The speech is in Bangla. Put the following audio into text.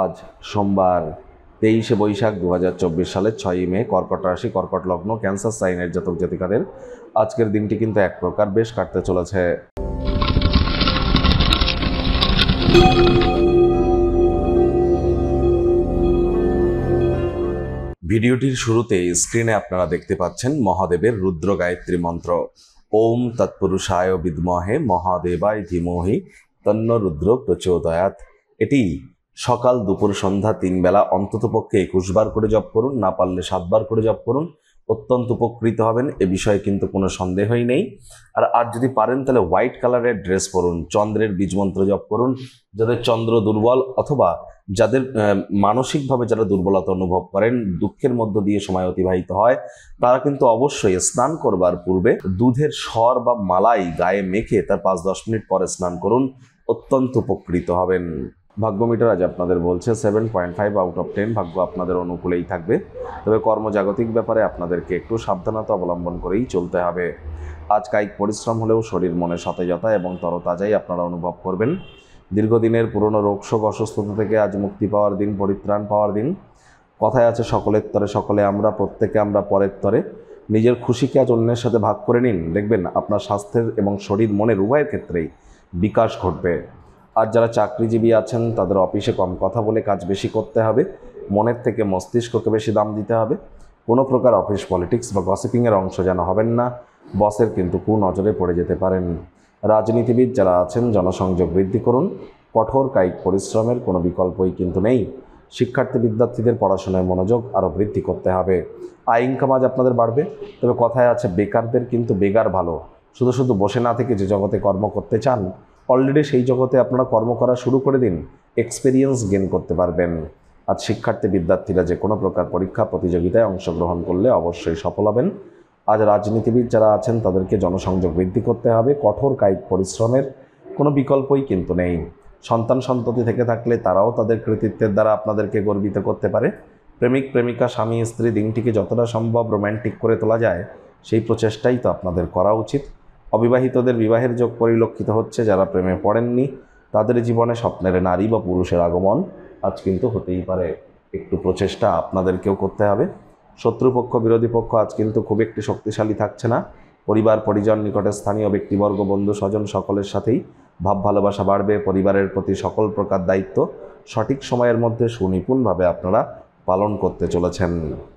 আজ সোমবার তেইশে বৈশাখ দু হাজার চব্বিশ সালের ছয়ই মে কর্কট রাশি কর্কট লগ্ন ক্যান্সার সাইনের জাতক জাতিকাদের আজকের দিনটি কিন্তু এক প্রকার বেশ কাটতে চলেছে ভিডিওটির শুরুতে স্ক্রিনে আপনারা দেখতে পাচ্ছেন মহাদেবের রুদ্র গায়ত্রী মন্ত্র ওম তৎপুরুষায় বিদ্মহে মহাদেবায় ধীমহি তন্ন রুদ্র প্রচোদয়াত এটি সকাল দুপুর সন্ধ্যা তিন বেলা অন্তত পক্ষে একুশ বার করে জপ করুন না পারলে সাতবার করে জপ করুন অত্যন্ত উপকৃত হবেন এ বিষয়ে কিন্তু কোনো সন্দেহই নেই আর আর যদি পারেন তাহলে হোয়াইট কালারের ড্রেস পরুন চন্দ্রের বীজমন্ত্র জপ করুন যাদের চন্দ্র দুর্বল অথবা যাদের মানসিকভাবে যারা দুর্বলতা অনুভব করেন দুঃখের মধ্য দিয়ে সময় অতিবাহিত হয় তারা কিন্তু অবশ্যই স্নান করবার পূর্বে দুধের স্বর বা মালাই গায়ে মেখে তার পাঁচ দশ মিনিট পরে স্নান করুন অত্যন্ত উপকৃত হবেন ভাগ্যমিটার আজ আপনাদের বলছে seven point five out of ten ভাগ্য আপনাদের অনুকূলেই থাকবে তবে কর্মজাগতিক ব্যাপারে আপনাদেরকে একটু সাবধানতা অবলম্বন করেই চলতে হবে আজ কায়িক পরিশ্রম হলেও শরীর মনে সতেজতা এবং তরতাজাই আপনারা অনুভব করবেন দীর্ঘদিনের পুরনো রোগশোক অসুস্থতা থেকে আজ মুক্তি পাওয়ার দিন পরিত্রাণ পাওয়ার দিন কথায় আছে সকলের তরে সকলে আমরা প্রত্যেকে আমরা পরের তরে নিজের খুশিকে আজ অন্যের সাথে ভাগ করে নিন দেখবেন আপনার স্বাস্থ্যের এবং শরীর মনের উভয়ের ক্ষেত্রেই বিকাশ ঘটবে আর যারা চাকরিজীবী আছেন তাদের অফিসে কম কথা বলে কাজ বেশি করতে হবে মনের থেকে মস্তিষ্ককে বেশি দাম দিতে হবে কোনো প্রকার অফিস পলিটিক্স বা গসিপিংয়ের অংশ যেন হবেন না বসের কিন্তু কু নজরে পড়ে যেতে পারেন রাজনীতিবিদ যারা আছেন জনসংযোগ বৃদ্ধি করুন কঠোর কায়িক পরিশ্রমের কোনো বিকল্পই কিন্তু নেই শিক্ষার্থী বিদ্যার্থীদের পড়াশোনায় মনোযোগ আরও বৃদ্ধি করতে হবে আয় ইনকাম আজ আপনাদের বাড়বে তবে কথায় আছে বেকারদের কিন্তু বেকার ভালো শুধু শুধু বসে না থেকে যে জগতে কর্ম করতে চান অলরেডি সেই জগতে আপনারা কর্ম করা শুরু করে দিন এক্সপিরিয়েন্স গেন করতে পারবেন আর শিক্ষার্থী বিদ্যার্থীরা যে কোনো প্রকার পরীক্ষা প্রতিযোগিতায় অংশগ্রহণ করলে অবশ্যই সফল হবেন আজ রাজনীতিবিদ যারা আছেন তাদেরকে জনসংযোগ বৃদ্ধি করতে হবে কঠোর কায়িক পরিশ্রমের কোনো বিকল্পই কিন্তু নেই সন্তান সন্ততি থেকে থাকলে তারাও তাদের কৃতিত্বের দ্বারা আপনাদেরকে গর্বিত করতে পারে প্রেমিক প্রেমিকা স্বামী স্ত্রী দিনটিকে যতটা সম্ভব রোম্যান্টিক করে তোলা যায় সেই প্রচেষ্টাই তো আপনাদের করা উচিত অবিবাহিতদের বিবাহের যোগ পরিলক্ষিত হচ্ছে যারা প্রেমে পড়েননি তাদের জীবনে স্বপ্নের নারী বা পুরুষের আগমন আজ কিন্তু হতেই পারে একটু প্রচেষ্টা আপনাদেরকেও করতে হবে শত্রুপক্ষ বিরোধী পক্ষ আজ কিন্তু খুব একটি শক্তিশালী থাকছে না পরিবার পরিজন নিকটে স্থানীয় ব্যক্তিবর্গ বন্ধু স্বজন সকলের সাথেই ভাব ভালোবাসা বাড়বে পরিবারের প্রতি সকল প্রকার দায়িত্ব সঠিক সময়ের মধ্যে সুনিপুণভাবে আপনারা পালন করতে চলেছেন